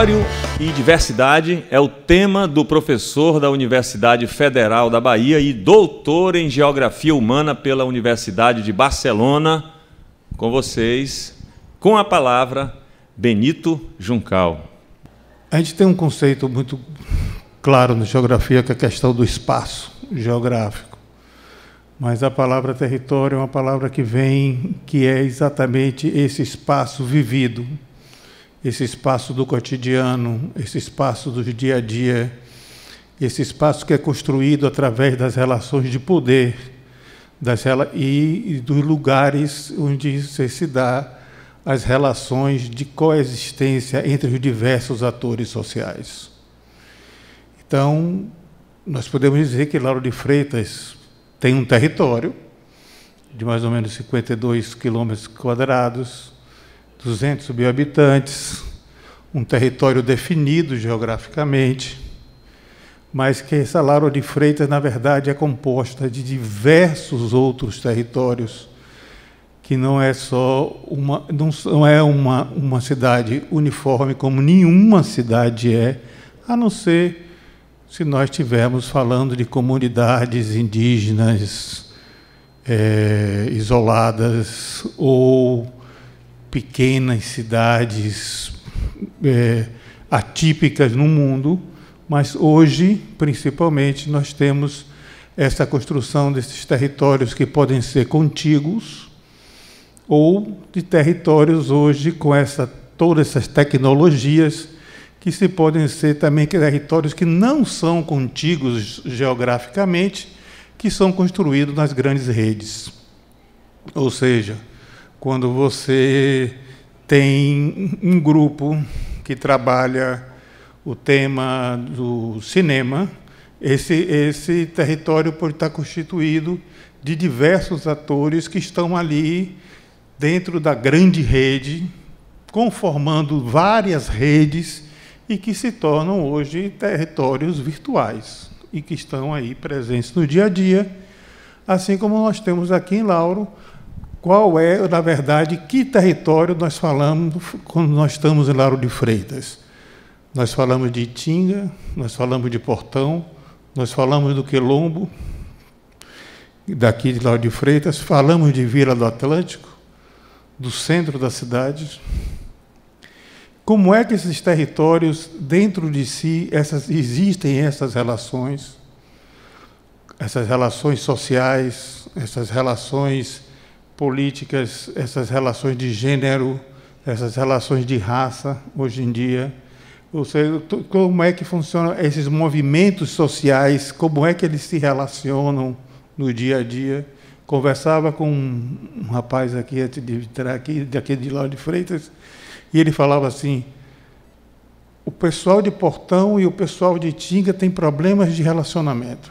Território e diversidade é o tema do professor da Universidade Federal da Bahia e doutor em Geografia Humana pela Universidade de Barcelona. Com vocês, com a palavra, Benito Juncal. A gente tem um conceito muito claro na geografia, que é a questão do espaço geográfico. Mas a palavra território é uma palavra que vem, que é exatamente esse espaço vivido, esse espaço do cotidiano, esse espaço do dia a dia, esse espaço que é construído através das relações de poder das rela e dos lugares onde se dá as relações de coexistência entre os diversos atores sociais. Então, nós podemos dizer que Lauro de Freitas tem um território de mais ou menos 52 quilômetros quadrados, 200 mil habitantes, um território definido geograficamente, mas que Salário de Freitas, na verdade, é composta de diversos outros territórios, que não é só uma, não é uma, uma cidade uniforme como nenhuma cidade é, a não ser se nós estivermos falando de comunidades indígenas é, isoladas ou pequenas cidades é, atípicas no mundo, mas hoje, principalmente, nós temos essa construção desses territórios que podem ser contíguos ou de territórios hoje com essa todas essas tecnologias que se podem ser também territórios que não são contíguos geograficamente, que são construídos nas grandes redes. Ou seja, quando você tem um grupo que trabalha o tema do cinema, esse, esse território pode estar constituído de diversos atores que estão ali dentro da grande rede, conformando várias redes e que se tornam hoje territórios virtuais e que estão aí presentes no dia a dia, assim como nós temos aqui em Lauro qual é, na verdade, que território nós falamos quando nós estamos em Laro de Freitas. Nós falamos de Itinga, nós falamos de Portão, nós falamos do Quilombo, daqui de Laro de Freitas, falamos de Vila do Atlântico, do centro da cidade. Como é que esses territórios, dentro de si, essas, existem essas relações, essas relações sociais, essas relações políticas, essas relações de gênero, essas relações de raça hoje em dia. Ou seja, como é que funcionam esses movimentos sociais, como é que eles se relacionam no dia a dia. Conversava com um rapaz aqui, antes de entrar aqui, daqui de Lauro de Freitas, e ele falava assim, o pessoal de Portão e o pessoal de Tinga tem problemas de relacionamento.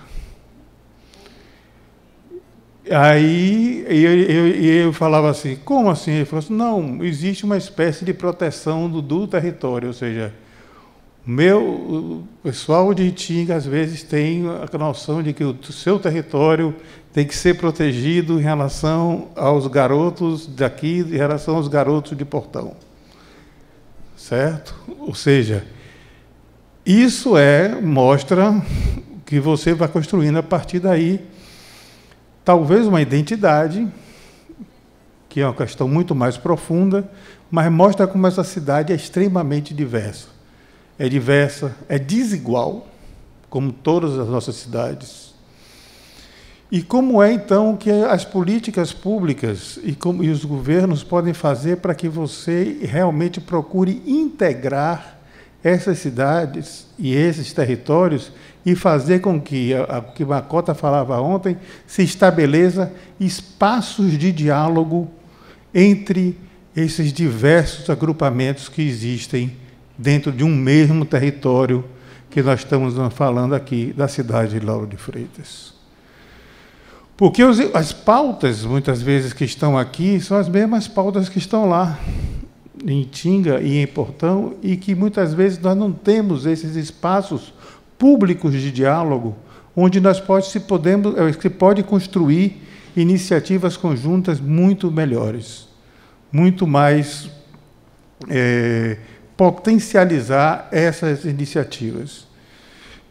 Aí eu, eu, eu, falava assim, como assim? Ele falou assim, não, existe uma espécie de proteção do, do território, ou seja, meu, o pessoal de Itinga às vezes tem a noção de que o seu território tem que ser protegido em relação aos garotos daqui, em relação aos garotos de Portão. Certo? Ou seja, isso é mostra que você vai construindo a partir daí talvez uma identidade, que é uma questão muito mais profunda, mas mostra como essa cidade é extremamente diversa. É diversa, é desigual, como todas as nossas cidades. E como é então que as políticas públicas e, como, e os governos podem fazer para que você realmente procure integrar essas cidades e esses territórios e fazer com que, o que Macota falava ontem, se estabeleça espaços de diálogo entre esses diversos agrupamentos que existem dentro de um mesmo território que nós estamos falando aqui da cidade de Lauro de Freitas. Porque as pautas, muitas vezes, que estão aqui são as mesmas pautas que estão lá em Tinga e em Portão e que muitas vezes nós não temos esses espaços públicos de diálogo onde nós pode, se podemos, eh, se pode construir iniciativas conjuntas muito melhores, muito mais é, potencializar essas iniciativas.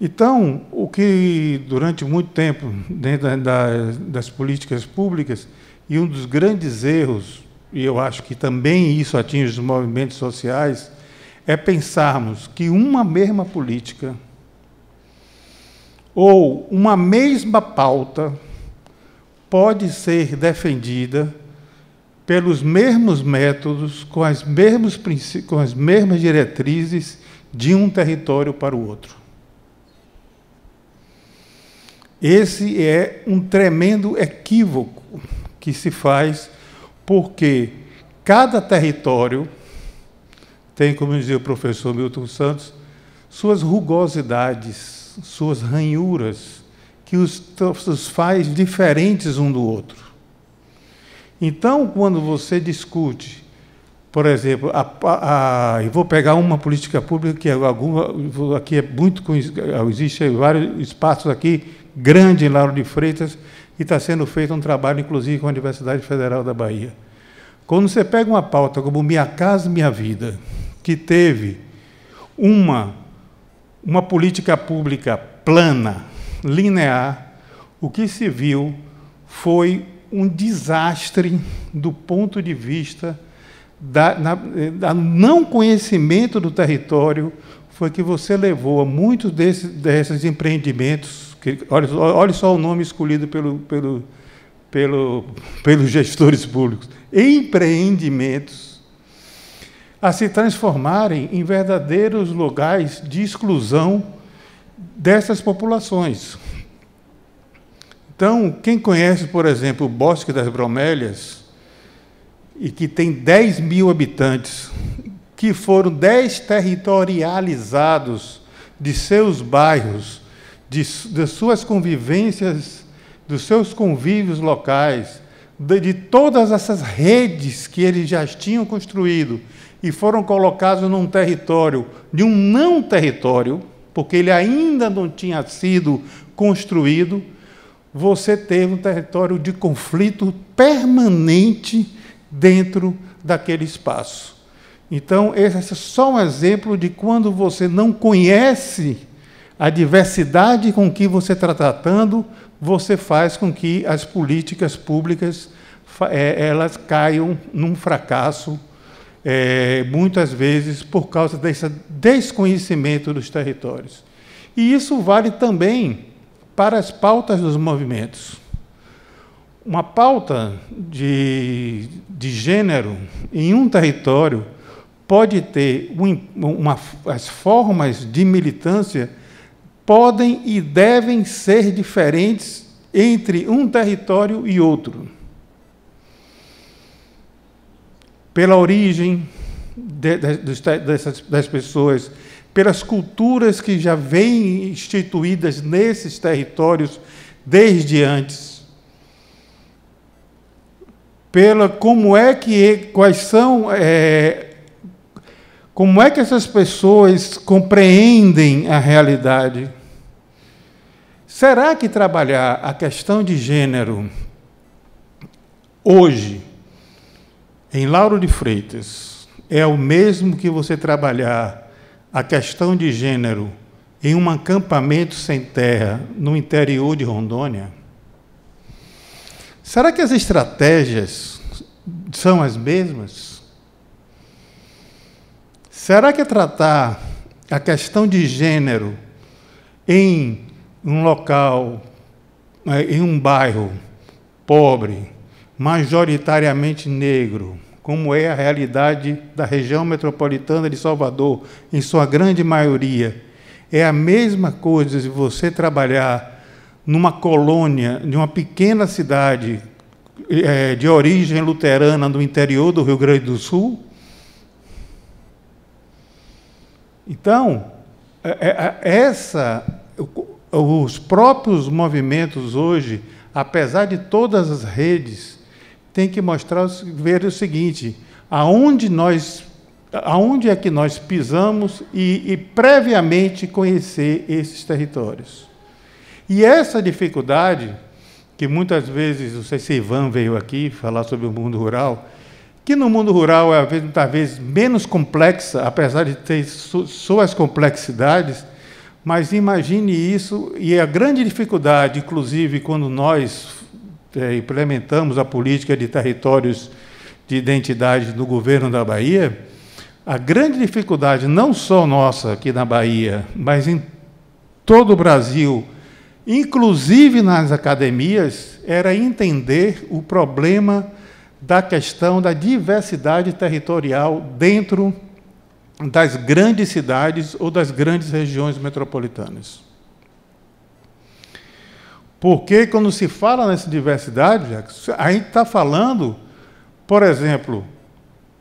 Então, o que durante muito tempo dentro das políticas públicas e um dos grandes erros e eu acho que também isso atinge os movimentos sociais, é pensarmos que uma mesma política ou uma mesma pauta pode ser defendida pelos mesmos métodos, com as, mesmos com as mesmas diretrizes de um território para o outro. Esse é um tremendo equívoco que se faz porque cada território tem, como dizia o professor Milton Santos, suas rugosidades, suas ranhuras, que os, os faz diferentes um do outro. Então, quando você discute, por exemplo, a, a, eu vou pegar uma política pública que é alguma, aqui é muito existe vários espaços aqui grande em Lauro de Freitas e está sendo feito um trabalho, inclusive, com a Universidade Federal da Bahia. Quando você pega uma pauta como Minha Casa Minha Vida, que teve uma, uma política pública plana, linear, o que se viu foi um desastre do ponto de vista da, na, da não conhecimento do território, foi que você levou a muitos desses, desses empreendimentos Olha, olha só o nome escolhido pelo, pelo, pelo, pelos gestores públicos: empreendimentos a se transformarem em verdadeiros locais de exclusão dessas populações. Então, quem conhece, por exemplo, o Bosque das Bromélias, e que tem 10 mil habitantes, que foram desterritorializados de seus bairros de, suas convivências, dos seus convívios locais, de, de todas essas redes que eles já tinham construído e foram colocados num território, de um não território, porque ele ainda não tinha sido construído, você teve um território de conflito permanente dentro daquele espaço. Então, esse é só um exemplo de quando você não conhece a diversidade com que você está tratando, você faz com que as políticas públicas é, elas caiam num fracasso, é, muitas vezes por causa desse desconhecimento dos territórios. E isso vale também para as pautas dos movimentos. Uma pauta de, de gênero em um território pode ter uma, as formas de militância podem e devem ser diferentes entre um território e outro. Pela origem de, de, dessas, das pessoas, pelas culturas que já vêm instituídas nesses territórios desde antes, pela como é que quais são é, como é que essas pessoas compreendem a realidade? Será que trabalhar a questão de gênero hoje em Lauro de Freitas é o mesmo que você trabalhar a questão de gênero em um acampamento sem terra no interior de Rondônia? Será que as estratégias são as mesmas? Será que tratar a questão de gênero em um local, né, em um bairro pobre, majoritariamente negro, como é a realidade da região metropolitana de Salvador, em sua grande maioria. É a mesma coisa se você trabalhar numa colônia, de uma pequena cidade é, de origem luterana no interior do Rio Grande do Sul. Então, é, é, é essa os próprios movimentos hoje, apesar de todas as redes, têm que mostrar, ver o seguinte: aonde nós, aonde é que nós pisamos e, e previamente conhecer esses territórios. E essa dificuldade, que muitas vezes, não sei se Ivan veio aqui falar sobre o mundo rural, que no mundo rural é talvez menos complexa, apesar de ter suas complexidades mas imagine isso, e a grande dificuldade, inclusive, quando nós é, implementamos a política de territórios de identidade do governo da Bahia, a grande dificuldade, não só nossa aqui na Bahia, mas em todo o Brasil, inclusive nas academias, era entender o problema da questão da diversidade territorial dentro das grandes cidades ou das grandes regiões metropolitanas. Porque quando se fala nessa diversidade, a gente está falando, por exemplo,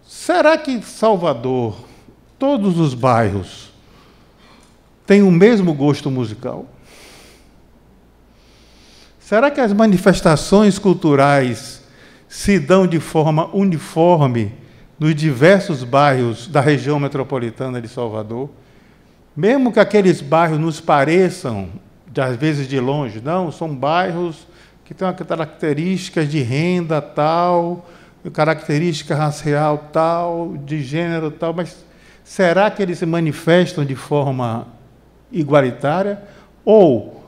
será que Salvador, todos os bairros, têm o mesmo gosto musical? Será que as manifestações culturais se dão de forma uniforme? nos diversos bairros da região metropolitana de Salvador, mesmo que aqueles bairros nos pareçam, às vezes de longe, não, são bairros que têm características de renda tal, característica racial tal, de gênero tal, mas será que eles se manifestam de forma igualitária? Ou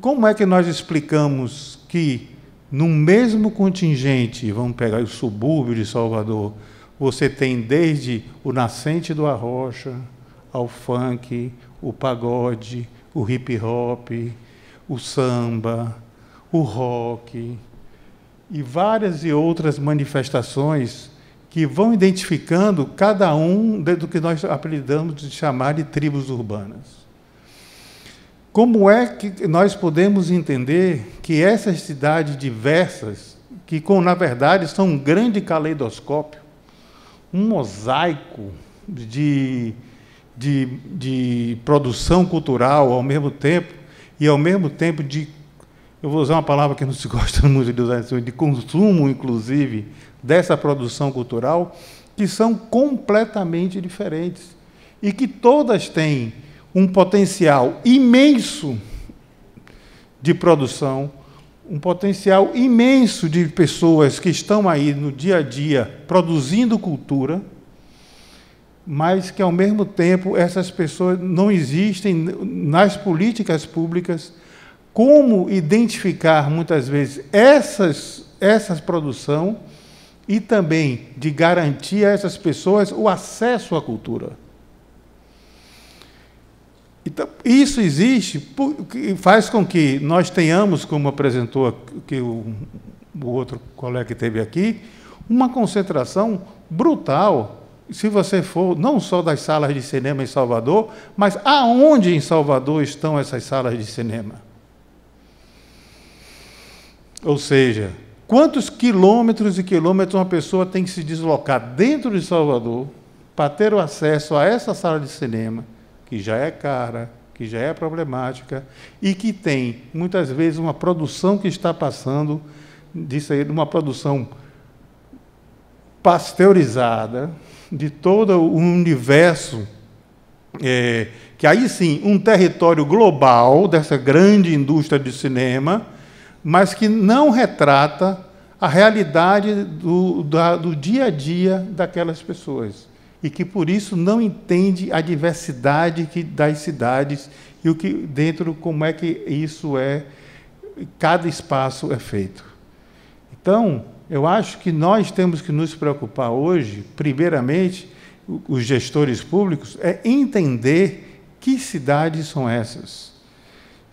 como é que nós explicamos que, no mesmo contingente, vamos pegar o subúrbio de Salvador, você tem desde o nascente do arrocha ao funk, o pagode, o hip hop, o samba, o rock e várias e outras manifestações que vão identificando cada um do que nós apelidamos de chamar de tribos urbanas. Como é que nós podemos entender que essas cidades diversas, que na verdade são um grande caleidoscópio, um mosaico de, de, de produção cultural ao mesmo tempo, e ao mesmo tempo de, eu vou usar uma palavra que não se gosta muito de usar, de consumo, inclusive, dessa produção cultural, que são completamente diferentes e que todas têm um potencial imenso de produção um potencial imenso de pessoas que estão aí no dia a dia produzindo cultura, mas que ao mesmo tempo essas pessoas não existem nas políticas públicas. Como identificar muitas vezes essas essas produção e também de garantir a essas pessoas o acesso à cultura? Então, isso existe, faz com que nós tenhamos, como apresentou que o, o outro colega que teve aqui, uma concentração brutal. Se você for não só das salas de cinema em Salvador, mas aonde em Salvador estão essas salas de cinema? Ou seja, quantos quilômetros e quilômetros uma pessoa tem que se deslocar dentro de Salvador para ter o acesso a essa sala de cinema? que já é cara, que já é problemática e que tem muitas vezes uma produção que está passando disso aí, uma produção pasteurizada de todo o universo é, que aí sim um território global dessa grande indústria de cinema, mas que não retrata a realidade do, da, do dia a dia daquelas pessoas e que por isso não entende a diversidade que, das cidades e o que dentro como é que isso é cada espaço é feito. Então, eu acho que nós temos que nos preocupar hoje, primeiramente, os gestores públicos, é entender que cidades são essas.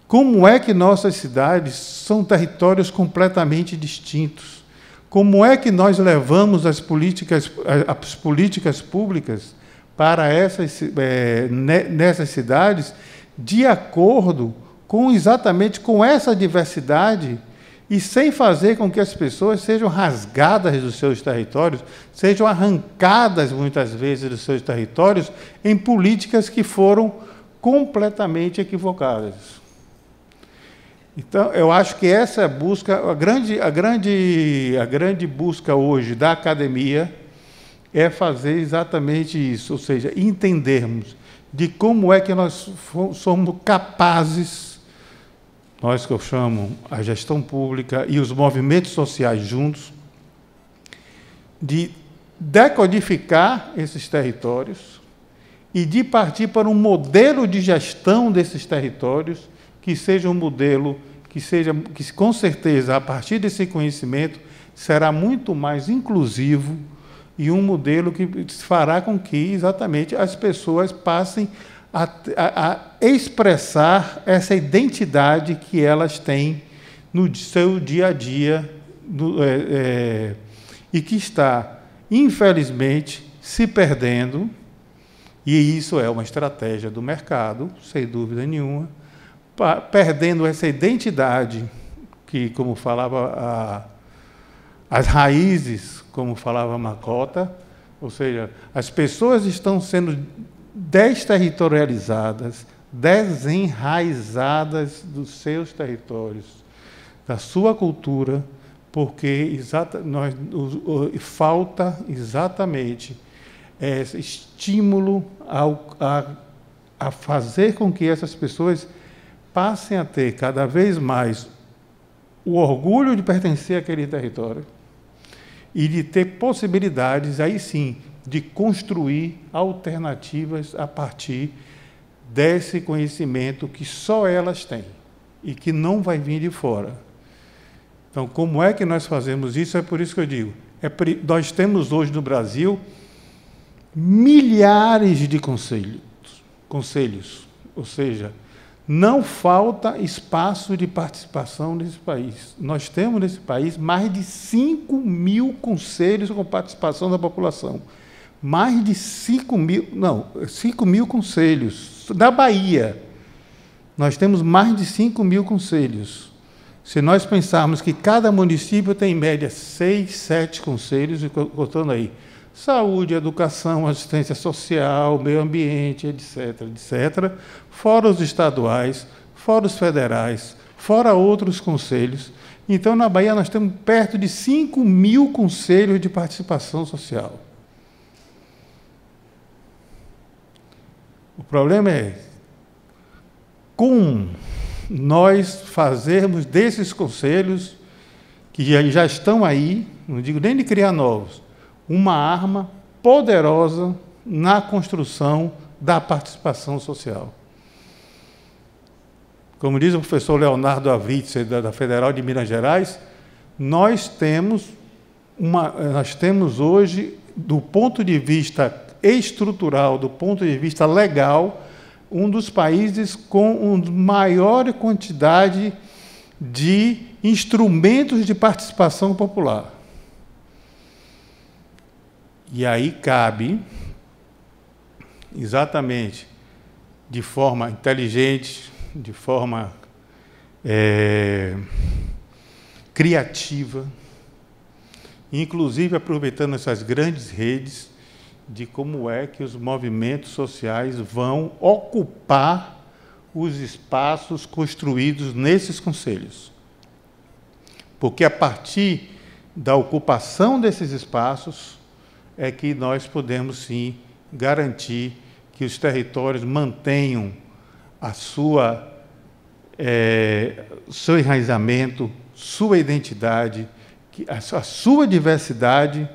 Como é que nossas cidades são territórios completamente distintos? Como é que nós levamos as políticas, as políticas públicas para essas, é, nessas cidades de acordo com exatamente com essa diversidade e sem fazer com que as pessoas sejam rasgadas dos seus territórios, sejam arrancadas muitas vezes dos seus territórios em políticas que foram completamente equivocadas. Então, eu acho que essa é busca, a grande, a grande, a grande busca hoje da academia é fazer exatamente isso, ou seja, entendermos de como é que nós somos capazes, nós que eu chamo a gestão pública e os movimentos sociais juntos, de decodificar esses territórios e de partir para um modelo de gestão desses territórios que seja um modelo que seja que com certeza a partir desse conhecimento será muito mais inclusivo e um modelo que fará com que exatamente as pessoas passem a, a, a expressar essa identidade que elas têm no seu dia a dia no, é, é, e que está infelizmente se perdendo e isso é uma estratégia do mercado sem dúvida nenhuma perdendo essa identidade que, como falava a, as raízes, como falava Macota, ou seja, as pessoas estão sendo desterritorializadas, desenraizadas dos seus territórios, da sua cultura, porque exata, nós, falta exatamente esse estímulo ao, a, a fazer com que essas pessoas passem a ter cada vez mais o orgulho de pertencer àquele território e de ter possibilidades, aí sim, de construir alternativas a partir desse conhecimento que só elas têm e que não vai vir de fora. Então, como é que nós fazemos isso? É por isso que eu digo: é, nós temos hoje no Brasil milhares de conselhos, conselhos, ou seja, não falta espaço de participação nesse país. Nós temos nesse país mais de 5 mil conselhos com participação da população. Mais de 5 mil, não, 5 mil conselhos. Da Bahia, nós temos mais de 5 mil conselhos. Se nós pensarmos que cada município tem, em média, 6, 7 conselhos, contando aí, saúde, educação, assistência social, meio ambiente, etc., etc., fora os estaduais, fora os federais, fora outros conselhos. Então, na Bahia, nós temos perto de 5 mil conselhos de participação social. O problema é com nós fazermos desses conselhos, que já, já estão aí, não digo nem de criar novos, uma arma poderosa na construção da participação social. Como diz o professor Leonardo Avitz, da Federal de Minas Gerais, nós temos, uma, nós temos hoje, do ponto de vista estrutural, do ponto de vista legal, um dos países com uma maior quantidade de instrumentos de participação popular. E aí cabe, exatamente, de forma inteligente, de forma é, criativa, inclusive aproveitando essas grandes redes, de como é que os movimentos sociais vão ocupar os espaços construídos nesses conselhos. Porque a partir da ocupação desses espaços, é que nós podemos sim garantir que os territórios mantenham a sua é, seu enraizamento, sua identidade, a sua, a sua diversidade.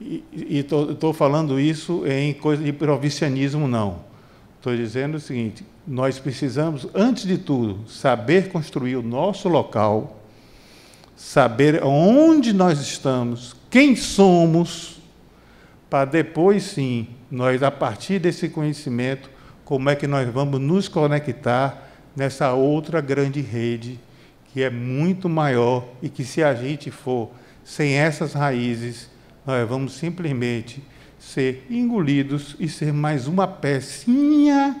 E estou falando isso em coisa de provincianismo, não. Estou dizendo o seguinte: nós precisamos, antes de tudo, saber construir o nosso local, saber onde nós estamos, quem somos para depois sim, nós, a partir desse conhecimento, como é que nós vamos nos conectar nessa outra grande rede que é muito maior e que se a gente for sem essas raízes, nós vamos simplesmente ser engolidos e ser mais uma pecinha,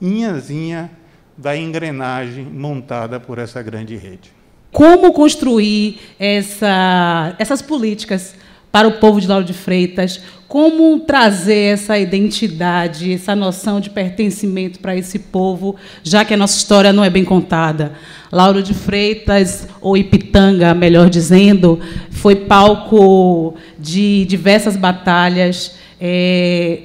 inhazinha da engrenagem montada por essa grande rede. Como construir essa, essas políticas para o povo de Lauro de Freitas? Como trazer essa identidade, essa noção de pertencimento para esse povo, já que a nossa história não é bem contada? Lauro de Freitas, ou Ipitanga, melhor dizendo, foi palco de diversas batalhas, é,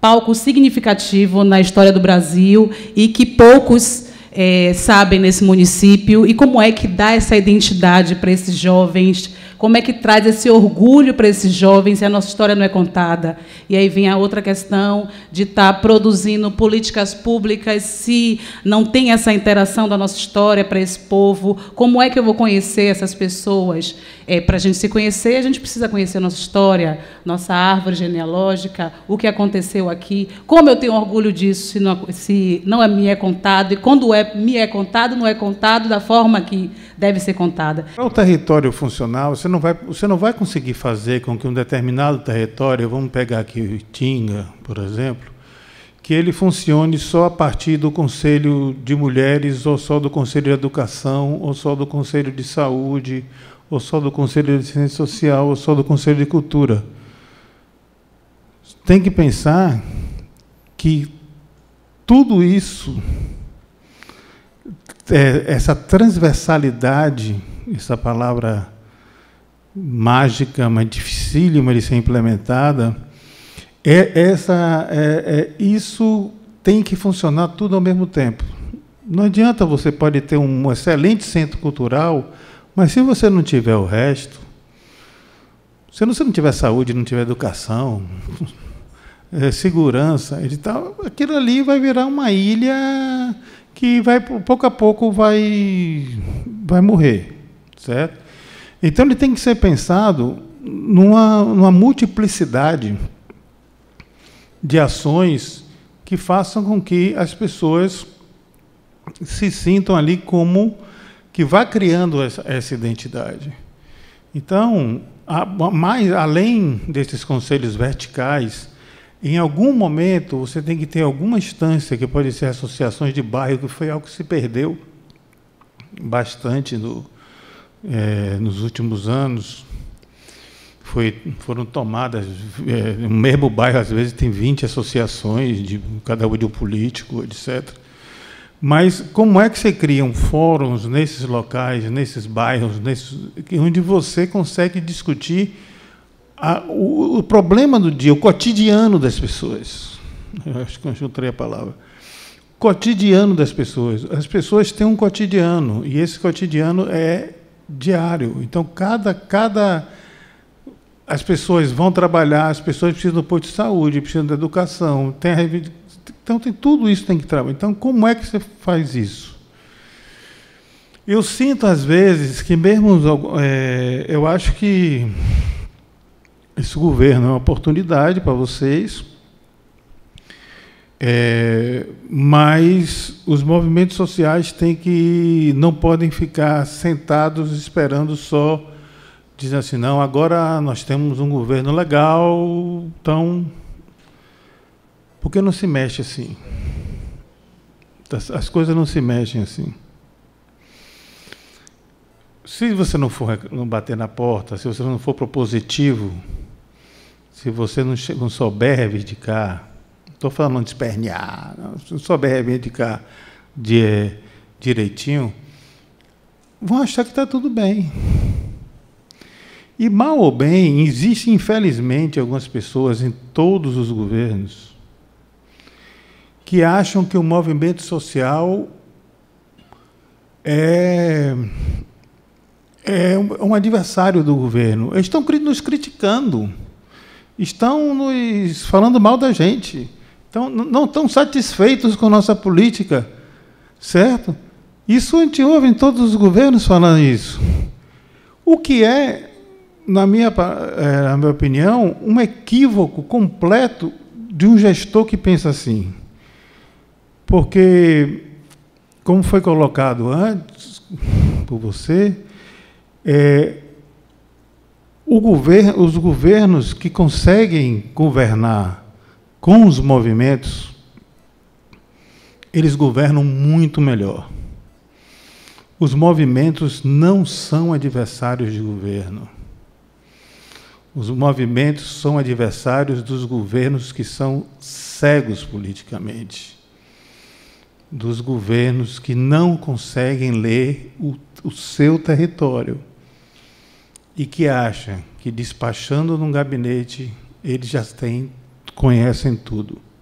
palco significativo na história do Brasil e que poucos é, sabem nesse município e como é que dá essa identidade para esses jovens como é que traz esse orgulho para esses jovens se a nossa história não é contada? E aí vem a outra questão de estar tá produzindo políticas públicas se não tem essa interação da nossa história para esse povo. Como é que eu vou conhecer essas pessoas? É, para a gente se conhecer, a gente precisa conhecer a nossa história, nossa árvore genealógica, o que aconteceu aqui. Como eu tenho orgulho disso se não, se não é, me é contado? E quando é, me é contado, não é contado da forma que deve ser contada. Para é o território funcional, você não, vai, você não vai conseguir fazer com que um determinado território, vamos pegar aqui o Itinga, por exemplo, que ele funcione só a partir do Conselho de Mulheres, ou só do Conselho de Educação, ou só do Conselho de Saúde, ou só do Conselho de Ciência Social, ou só do Conselho de Cultura. Tem que pensar que tudo isso é, essa transversalidade, essa palavra mágica, mas dificílima de ser implementada, é essa, é, é, isso tem que funcionar tudo ao mesmo tempo. Não adianta você pode ter um excelente centro cultural, mas se você não tiver o resto, se você não tiver saúde, não tiver educação, é, segurança, edital, aquilo ali vai virar uma ilha que vai pouco a pouco vai vai morrer, certo? Então ele tem que ser pensado numa, numa multiplicidade de ações que façam com que as pessoas se sintam ali como que vá criando essa, essa identidade. Então, a, mais além desses conselhos verticais, em algum momento, você tem que ter alguma instância, que pode ser associações de bairro, que foi algo que se perdeu bastante no, é, nos últimos anos. Foi, foram tomadas, é, no mesmo bairro, às vezes, tem 20 associações, de cada um de um político, etc. Mas como é que você um fóruns nesses locais, nesses bairros, nesses, onde você consegue discutir a, o, o, problema do dia, o cotidiano das pessoas. Eu acho que eu encontrei a palavra. Cotidiano das pessoas. As pessoas têm um cotidiano, e esse cotidiano é diário. Então, cada. cada as pessoas vão trabalhar, as pessoas precisam do posto de saúde, precisam da educação, tem a então tem tudo isso tem que trabalhar. Então como é que você faz isso? Eu sinto às vezes que mesmo é, eu acho que esse governo é uma oportunidade para vocês, é, mas os movimentos sociais têm que não podem ficar sentados esperando só dizer assim, não, agora nós temos um governo legal, então por que não se mexe assim? As coisas não se mexem assim. Se você não for não bater na porta, se você não for propositivo, se você não, não souber reivindicar, não estou falando de espernear, não souber reivindicar de, eh, direitinho, vão achar que está tudo bem. E mal ou bem, existem infelizmente algumas pessoas em todos os governos que acham que o movimento social é, é um adversário do governo. Eles estão nos criticando estão nos falando mal da gente, estão, não estão satisfeitos com nossa política, certo? Isso a gente ouve em todos os governos falando isso. O que é, na minha, é, na minha opinião, um equívoco completo de um gestor que pensa assim. Porque, como foi colocado antes por você, é, os governos que conseguem governar com os movimentos, eles governam muito melhor. Os movimentos não são adversários de governo. Os movimentos são adversários dos governos que são cegos politicamente, dos governos que não conseguem ler o, o seu território e que acha que despachando num gabinete eles já têm, conhecem tudo.